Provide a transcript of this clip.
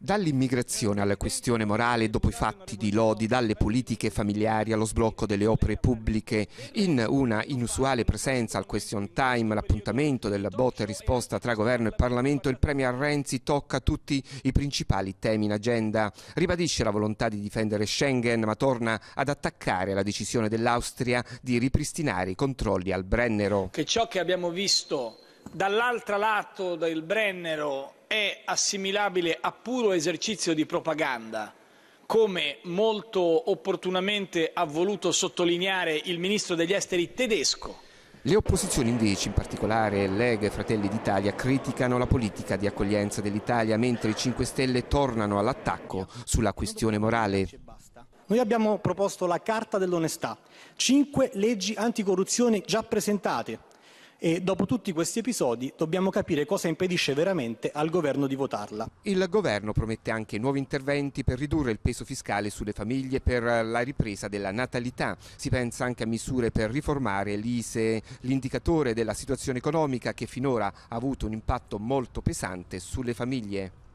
Dall'immigrazione alla questione morale, dopo i fatti di Lodi, dalle politiche familiari allo sblocco delle opere pubbliche, in una inusuale presenza al question time, l'appuntamento della botta e risposta tra governo e Parlamento, il Premier Renzi tocca tutti i principali temi in agenda. Ribadisce la volontà di difendere Schengen, ma torna ad attaccare la decisione dell'Austria di ripristinare i controlli al Brennero. Che ciò che abbiamo visto dall'altro lato del Brennero è assimilabile a puro esercizio di propaganda, come molto opportunamente ha voluto sottolineare il ministro degli esteri tedesco. Le opposizioni invece, in particolare Lega e Fratelli d'Italia, criticano la politica di accoglienza dell'Italia, mentre i 5 Stelle tornano all'attacco sulla questione morale. Noi abbiamo proposto la Carta dell'Onestà, cinque leggi anticorruzione già presentate, e dopo tutti questi episodi dobbiamo capire cosa impedisce veramente al governo di votarla. Il governo promette anche nuovi interventi per ridurre il peso fiscale sulle famiglie per la ripresa della natalità. Si pensa anche a misure per riformare l'ISE, l'indicatore della situazione economica che finora ha avuto un impatto molto pesante sulle famiglie.